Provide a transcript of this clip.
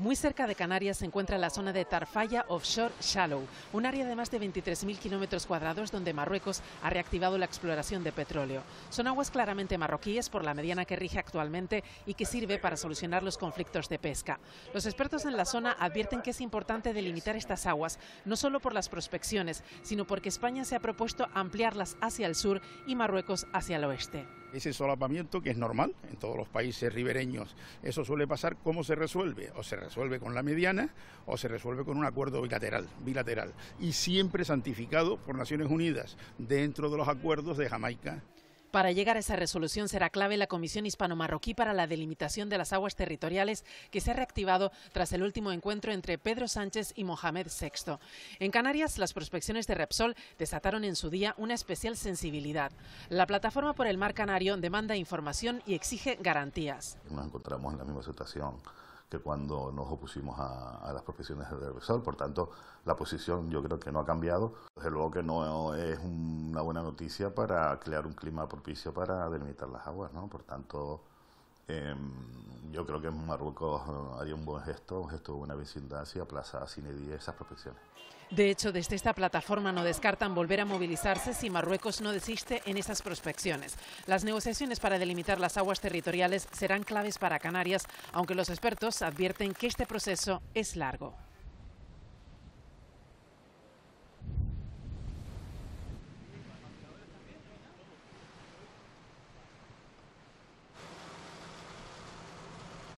Muy cerca de Canarias se encuentra la zona de Tarfaya Offshore Shallow, un área de más de 23.000 kilómetros cuadrados donde Marruecos ha reactivado la exploración de petróleo. Son aguas claramente marroquíes por la mediana que rige actualmente y que sirve para solucionar los conflictos de pesca. Los expertos en la zona advierten que es importante delimitar estas aguas, no solo por las prospecciones, sino porque España se ha propuesto ampliarlas hacia el sur y Marruecos hacia el oeste. Ese solapamiento que es normal en todos los países ribereños, eso suele pasar, ¿cómo se resuelve? O se resuelve con la mediana o se resuelve con un acuerdo bilateral, bilateral y siempre santificado por Naciones Unidas dentro de los acuerdos de Jamaica. Para llegar a esa resolución será clave la Comisión Hispano-Marroquí para la delimitación de las aguas territoriales que se ha reactivado tras el último encuentro entre Pedro Sánchez y Mohamed VI. En Canarias, las prospecciones de Repsol desataron en su día una especial sensibilidad. La plataforma por el mar Canario demanda información y exige garantías. Nos encontramos en la misma situación que cuando nos opusimos a, las profesiones del sol. Por tanto, la posición yo creo que no ha cambiado. Desde luego que no es una buena noticia para crear un clima propicio para delimitar las aguas. ¿no? Por tanto, Em, yo creo que Marruecos eh, haría un buen gesto, un gesto de buena vecindad sin esas prospecciones. De hecho, desde esta plataforma no descartan volver a movilizarse si Marruecos no desiste en esas prospecciones. Las negociaciones para delimitar las aguas territoriales serán claves para Canarias, aunque los expertos advierten que este proceso es largo.